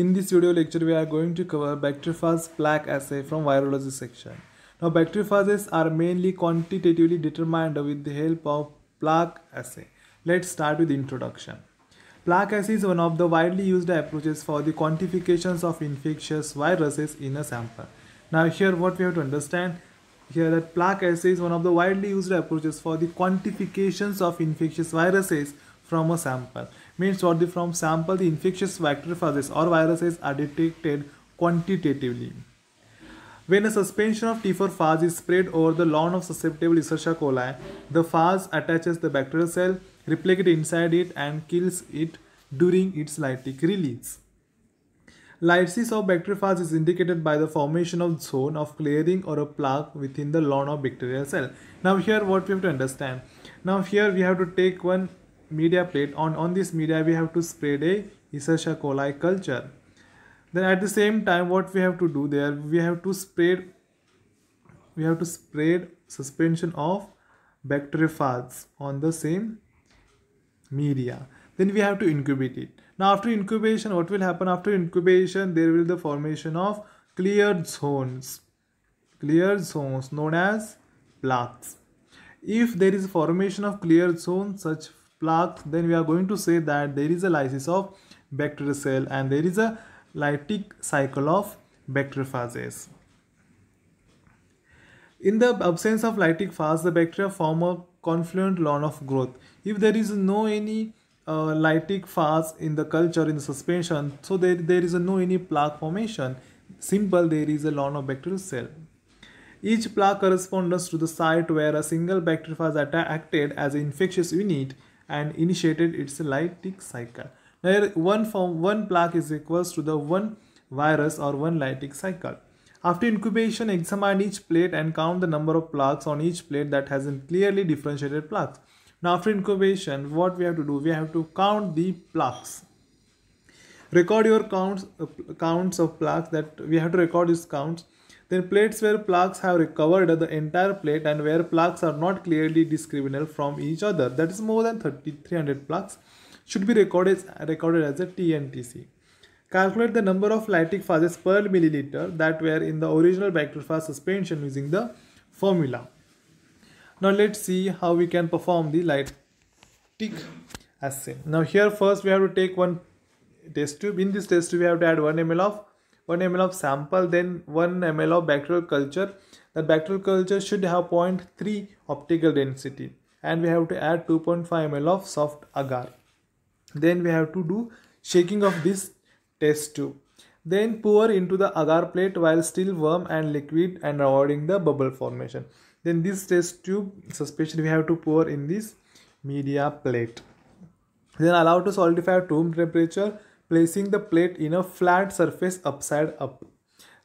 In this video lecture, we are going to cover bacteriophage plaque assay from virology section. Now, bacteriophages are mainly quantitatively determined with the help of plaque assay. Let's start with introduction. Plaque assay is one of the widely used approaches for the quantifications of infectious viruses in a sample. Now here what we have to understand here that plaque assay is one of the widely used approaches for the quantifications of infectious viruses from a sample means for the from sample the infectious vector viruses or viruses are detected quantitatively. When a suspension of T4 phage is spread over the lawn of susceptible Escherichia coli, the phage attaches the bacterial cell, replicates inside it and kills it during its lytic release. Lysis of bacteriophage is indicated by the formation of zone of clearing or a plaque within the lawn of bacterial cell. Now here what we have to understand. Now here we have to take one media plate on on this media we have to spread a Issertia coli culture then at the same time what we have to do there we have to spread we have to spread suspension of bacteriophages on the same media then we have to incubate it now after incubation what will happen after incubation there will the formation of clear zones clear zones known as plaques if there is formation of clear zones such plaque then we are going to say that there is a lysis of bacterial cell and there is a lytic cycle of bacteriophages. In the absence of lytic phase, the bacteria form a confluent lawn of growth. If there is no any uh, lytic phase in the culture in the suspension, so there, there is no any plaque formation. Simple, there is a lawn of bacterial cell. Each plaque corresponds to the site where a single bacteriophage acted as an infectious unit and initiated its lytic cycle. Where one form, one plaque is equals to the one virus or one lytic cycle. After incubation, examine each plate and count the number of plaques on each plate that has in clearly differentiated plaques. Now after incubation, what we have to do? We have to count the plaques. Record your counts, uh, counts of plaques that we have to record these counts then plates where plaques have recovered the entire plate and where plaques are not clearly discriminable from each other, that is more than 3300 plaques, should be recorded, recorded as a TNTC. Calculate the number of lytic phases per milliliter that were in the original bacteriophage suspension using the formula. Now let's see how we can perform the lytic assay. Now here first we have to take one test tube. In this test tube we have to add 1 ml of 1 ml of sample then 1 ml of bacterial culture the bacterial culture should have 0.3 optical density and we have to add 2.5 ml of soft agar then we have to do shaking of this test tube then pour into the agar plate while still warm and liquid and avoiding the bubble formation then this test tube suspension we have to pour in this media plate then allow to solidify at room temperature placing the plate in a flat surface upside up.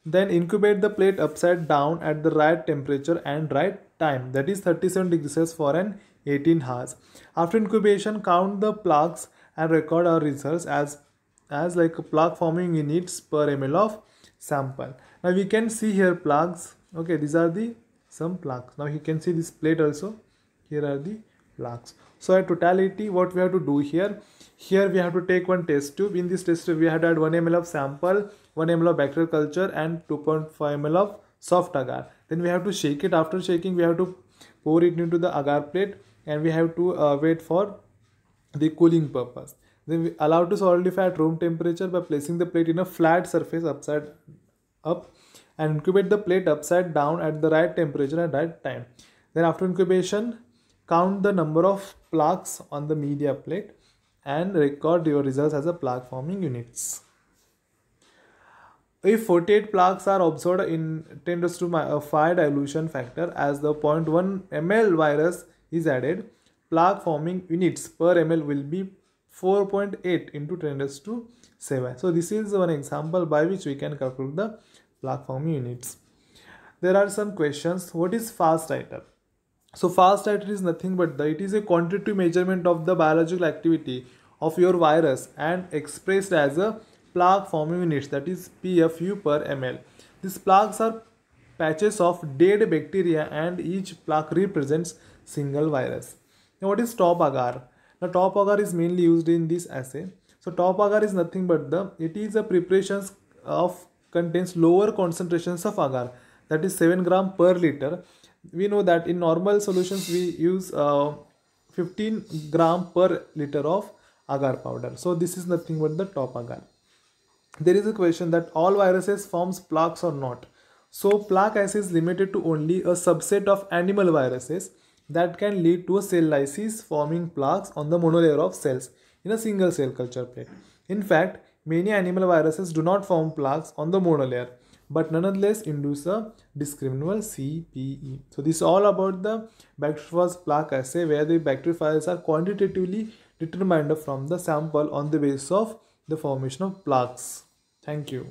Then incubate the plate upside down at the right temperature and right time that is 37 degrees Celsius for an 18 hours. After incubation count the plaques and record our results as as like plaque forming units per ml of sample. Now we can see here plaques okay these are the some plaques. Now you can see this plate also here are the lakhs. So in totality, what we have to do here, here we have to take one test tube. In this test tube, we have to add 1 ml of sample, 1 ml of bacterial culture and 2.5 ml of soft agar. Then we have to shake it. After shaking, we have to pour it into the agar plate and we have to uh, wait for the cooling purpose. Then we allow to solidify at room temperature by placing the plate in a flat surface upside up and incubate the plate upside down at the right temperature and right time. Then after incubation, count the number of plaques on the media plate and record your results as a plaque forming units. If 48 plaques are observed in 10 to uh, 5 dilution factor as the 0.1 ml virus is added, plaque forming units per ml will be 4.8 into 10 to 7. So this is one example by which we can calculate the plaque forming units. There are some questions. What is fast writer? So fast titer is nothing but the, it is a quantitative measurement of the biological activity of your virus and expressed as a plaque forming units that is PFU per ml. These plaques are patches of dead bacteria and each plaque represents single virus. Now what is top agar? Now top agar is mainly used in this assay. So top agar is nothing but the, it is a preparations of contains lower concentrations of agar that is 7 gram per liter we know that in normal solutions we use uh, 15 gram per liter of agar powder so this is nothing but the top agar there is a question that all viruses forms plaques or not so plaque is limited to only a subset of animal viruses that can lead to a cell lysis forming plaques on the monolayer of cells in a single cell culture plate in fact many animal viruses do not form plaques on the monolayer but nonetheless induce a discriminal CPE. So this is all about the bacteriophage plaque assay where the bacteriophages are quantitatively determined from the sample on the basis of the formation of plaques. Thank you.